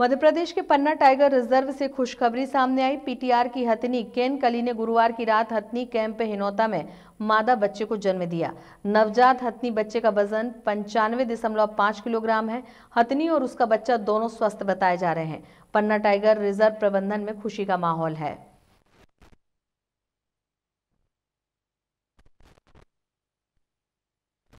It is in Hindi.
मध्य प्रदेश के पन्ना टाइगर रिजर्व से खुशखबरी सामने आई पीटीआर की हथनी केन कली ने गुरुवार की रात हथनी कैंप हिनौता में मादा बच्चे को जन्म दिया नवजात हथनी बच्चे का वजन पंचानवे दशमलव पाँच किलोग्राम है हथनी और उसका बच्चा दोनों स्वस्थ बताए जा रहे हैं पन्ना टाइगर रिजर्व प्रबंधन में खुशी का माहौल है